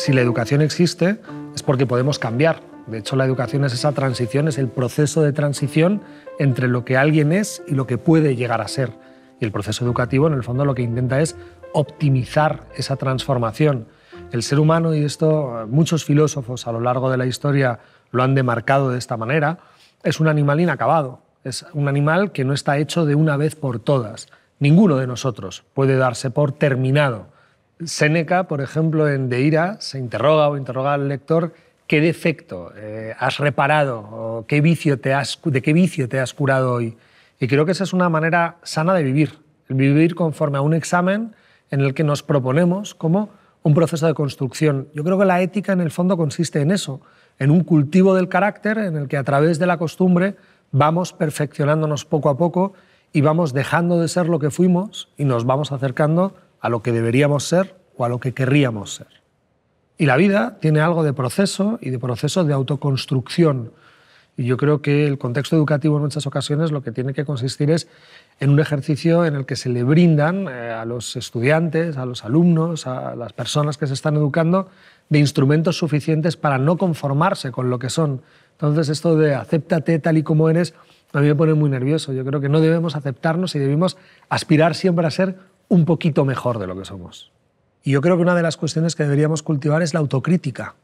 si la educación existe es porque podemos cambiar. De hecho, la educación es esa transición, es el proceso de transición entre lo que alguien es y lo que puede llegar a ser. Y el proceso educativo, en el fondo, lo que intenta es optimizar esa transformación. El ser humano, y esto muchos filósofos a lo largo de la historia lo han demarcado de esta manera, es un animal inacabado, es un animal que no está hecho de una vez por todas. Ninguno de nosotros puede darse por terminado Séneca, por ejemplo, en De Ira, se interroga o interroga al lector qué defecto eh, has reparado o qué vicio te has, de qué vicio te has curado hoy. Y creo que esa es una manera sana de vivir, vivir conforme a un examen en el que nos proponemos como un proceso de construcción. Yo creo que la ética en el fondo consiste en eso, en un cultivo del carácter en el que a través de la costumbre vamos perfeccionándonos poco a poco y vamos dejando de ser lo que fuimos y nos vamos acercando a lo que deberíamos ser o a lo que querríamos ser. Y la vida tiene algo de proceso y de proceso de autoconstrucción. Y yo creo que el contexto educativo en muchas ocasiones lo que tiene que consistir es en un ejercicio en el que se le brindan eh, a los estudiantes, a los alumnos, a las personas que se están educando, de instrumentos suficientes para no conformarse con lo que son. Entonces esto de acéptate tal y como eres, a mí me pone muy nervioso. Yo creo que no debemos aceptarnos y debemos aspirar siempre a ser un poquito mejor de lo que somos. Y yo creo que una de las cuestiones que deberíamos cultivar es la autocrítica,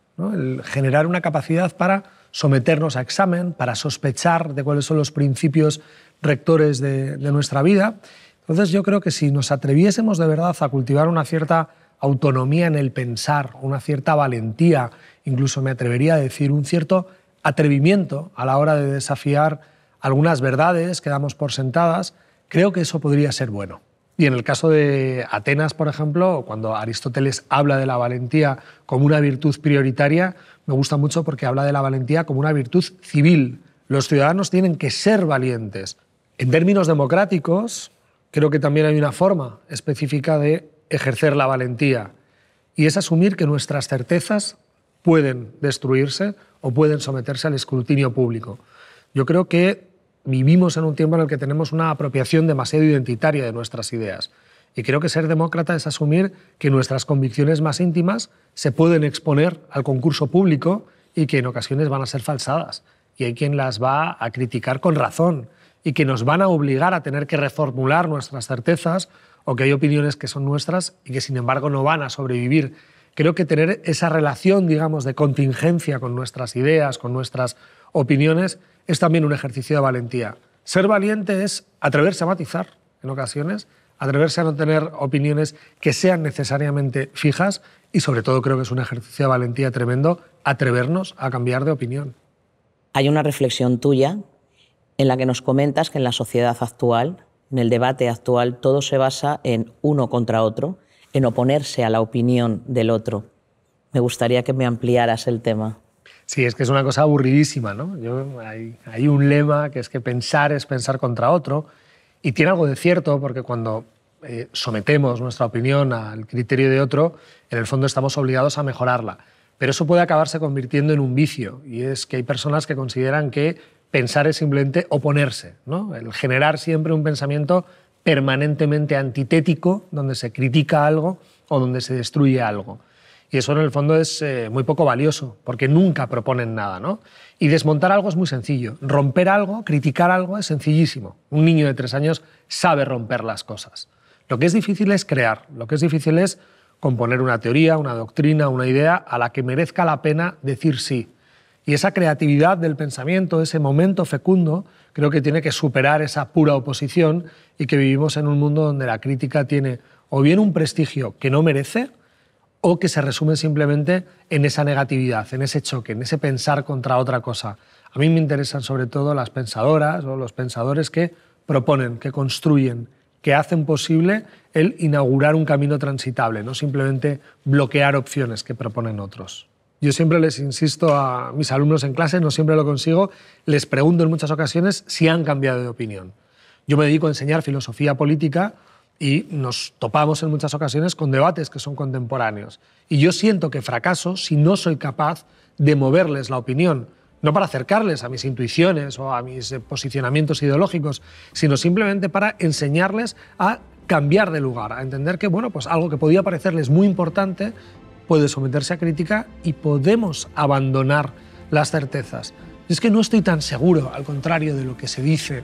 generar una capacidad para someternos a examen, para sospechar de cuáles son los principios rectores de, de nuestra vida. Entonces yo creo que si nos atreviésemos de verdad a cultivar una cierta autonomía en el pensar, una cierta valentía, incluso me atrevería a decir un cierto atrevimiento a la hora de desafiar algunas verdades que damos por sentadas, creo que eso podría ser bueno. Y en el caso de Atenas, por ejemplo, cuando Aristóteles habla de la valentía como una virtud prioritaria, me gusta mucho porque habla de la valentía como una virtud civil. Los ciudadanos tienen que ser valientes. En términos democráticos, creo que también hay una forma específica de ejercer la valentía y es asumir que nuestras certezas pueden destruirse o pueden someterse al escrutinio público. Yo creo que vivimos en un tiempo en el que tenemos una apropiación demasiado identitaria de nuestras ideas. Y creo que ser demócrata es asumir que nuestras convicciones más íntimas se pueden exponer al concurso público y que en ocasiones van a ser falsadas. Y hay quien las va a criticar con razón y que nos van a obligar a tener que reformular nuestras certezas o que hay opiniones que son nuestras y que sin embargo no van a sobrevivir. Creo que tener esa relación, digamos, de contingencia con nuestras ideas, con nuestras opiniones, es también un ejercicio de valentía. Ser valiente es atreverse a matizar en ocasiones, atreverse a no tener opiniones que sean necesariamente fijas y sobre todo creo que es un ejercicio de valentía tremendo atrevernos a cambiar de opinión. Hay una reflexión tuya en la que nos comentas que en la sociedad actual, en el debate actual, todo se basa en uno contra otro, en oponerse a la opinión del otro. Me gustaría que me ampliaras el tema. Sí, es que es una cosa aburridísima, ¿no? hay, un lema que es que pensar es pensar contra otro, y tiene algo de cierto, porque cuando eh, sometemos nuestra opinión al criterio de otro, en el fondo estamos obligados a mejorarla. Pero eso puede acabarse convirtiendo en un vicio, y es que hay personas que consideran que pensar es simplemente oponerse, El generar siempre un pensamiento permanentemente antitético, donde se critica algo o donde se destruye algo. Y eso en el fondo es eh, muy poco valioso, porque nunca proponen nada, ¿no? Y desmontar algo es muy sencillo. Romper algo, criticar algo, es sencillísimo. Un niño de tres años sabe romper las cosas. Lo que es difícil es crear, lo que es difícil es componer una teoría, una doctrina, una idea a la que merezca la pena decir sí. Y esa creatividad del pensamiento, ese momento fecundo, creo que tiene que superar esa pura oposición y que vivimos en un mundo donde la crítica tiene o bien un prestigio que no merece, o que se resumen simplemente en esa negatividad, en ese choque, en ese pensar contra otra cosa. A mí me interesan sobre todo las pensadoras o los pensadores que proponen, que construyen, que hacen posible el inaugurar un camino transitable, no simplemente bloquear opciones que proponen otros. Yo siempre les insisto a mis alumnos en clase, no siempre lo consigo, les pregunto en muchas ocasiones si han cambiado de opinión. Yo me dedico a enseñar filosofía política y nos topamos en muchas ocasiones con debates que son contemporáneos. Y yo siento que fracaso si no soy capaz de moverles la opinión, no para acercarles a mis intuiciones o a mis eh, posicionamientos ideológicos, sino simplemente para enseñarles a cambiar de lugar, a entender que bueno, pues algo que podía parecerles muy importante puede someterse a crítica y podemos abandonar las certezas. es que no estoy tan seguro, al contrario de lo que se dice,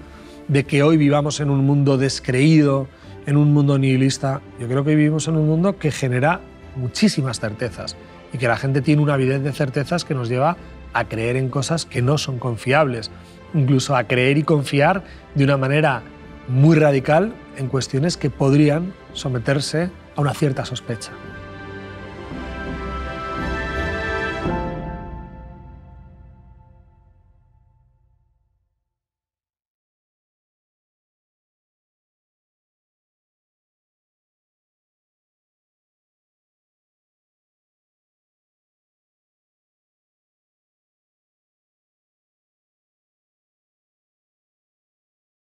de que hoy vivamos en un mundo descreído, en un mundo nihilista. Yo creo que vivimos en un mundo que genera muchísimas certezas y que la gente tiene una avidez de certezas que nos lleva a creer en cosas que no son confiables, incluso a creer y confiar de una manera muy radical en cuestiones que podrían someterse a una cierta sospecha.